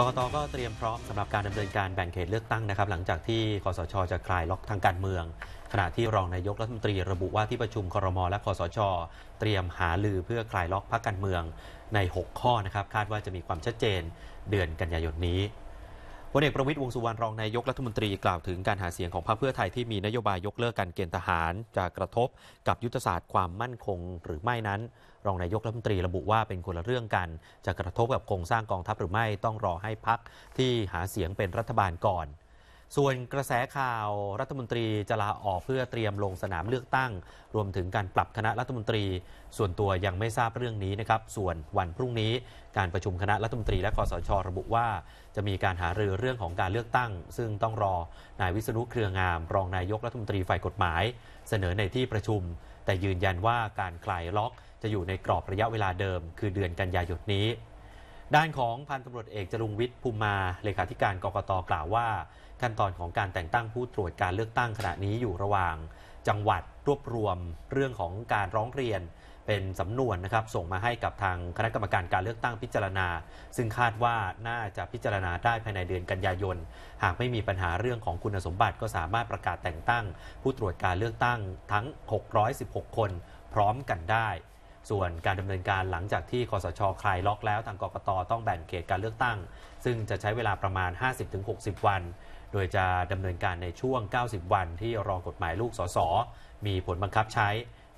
กรกตก็เตรียมพร้อมสำหรับการดำเนินการแบ่งเขตเลือกตั้งนะครับ หลังจากที่คอสชจะคลายล็อกทางการเมือง ขณะที่รองนายกรัฐมนตรีระบุว่าที่ประชุมครมและคอสชเตรียมหาลือเพื่อคลายล็อกพรรคการเมืองใน 6 ข้อนะครับ คาดว่าจะมีความชัดเจนเดือนกันยายนนี้พลเอกประวิตยวงสุวรรณรองนายกรัฐมนตรีกล่าวถึงการหาเสียงของพรรคเพื่อไทยที่มีนโยบายยกเลิกการเกณฑ์ทหารจะกระทบกับยุทธศาสตร์ความมั่นคง หรือไม่นั้น รองนายกรัฐมนตรีระบุว่าเป็นคนละเรื่องกัน จะกระทบกับโครงสร้างกองทัพหรือไม่ต้องรอให้พรรคที่หาเสียงเป็นรัฐบาลก่อนส่วนกระแสข่าวรัฐมนตรีจะลาออกเพื่อเตรียมลงสนามเลือกตั้ง รวมถึงการปรับคณะรัฐมนตรี ส่วนตัวยังไม่ทราบเรื่องนี้นะครับ ส่วนวันพรุ่งนี้การประชุมคณะรัฐมนตรีและคอสชระบุว่า จะมีการหารือเรื่องของการเลือกตั้ง ซึ่งต้องรอนายวิศนุเครืองามรองนายกรัฐมนตรีฝ่ายกฎหมาย เสนอในที่ประชุม แต่ยืนยันว่าการคลายล็อกจะอยู่ในกรอบระยะเวลาเดิม คือเดือนกันยายนนี้ด้านของพันตำรวจเอกจรุงวิทย์ภูมิมา เลขาธิการกกตกล่าวว่าขั้นตอนของการแต่งตั้งผู้ตรวจการเลือกตั้งขณะนี้อยู่ระหว่าง จังหวัดรวบรวม เรื่องของการร้องเรียนเป็นสำนวนนะครับ ส่งมาให้กับทางคณะกรรมการการเลือกตั้งพิจารณา ซึ่งคาดว่าน่าจะพิจารณาได้ภายในเดือนกันยายนหากไม่มีปัญหาเรื่องของคุณสมบัติ ก็สามารถประกาศแต่งตั้งผู้ตรวจการเลือกตั้งทั้ง 616 คนพร้อมกันได้ส่วนการดำเนินการหลังจากที่คอสชคลายล็อกแล้ว ทางกรกตต้องแบ่งเขตการเลือกตั้ง ซึ่งจะใช้เวลาประมาณ 50-60 วัน โดยจะดำเนินการในช่วง 90 วันที่รองกฎหมายลูกสสมีผลบังคับใช้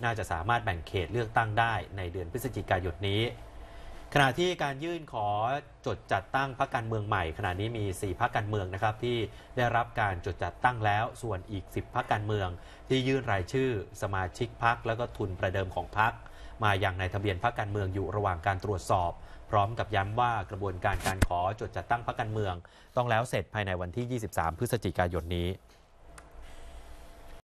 น่าจะสามารถแบ่งเขตเลือกตั้งได้ในเดือนพฤศจิกายนนี้ขณะที่การยื่นขอจดจัดตั้งพรรคการเมืองใหม่ ขณะนี้มี 4พรรคการเมืองนะครับที่ได้รับการจดจัดตั้งแล้วส่วนอีก 10พรรคการเมือง ที่ยื่นรายชื่อสมาชิกพรรคแล้วก็ทุนประเดิมของพรรคมาอย่างในทะเบียนพรรคการเมืองอยู่ระหว่างการตรวจสอบ พร้อมกับย้ำว่ากระบวนการการขอจดจัดตั้งพรรคการเมือง ต้องแล้วเสร็จภายในวันที่ 23 พฤศจิกายนนี้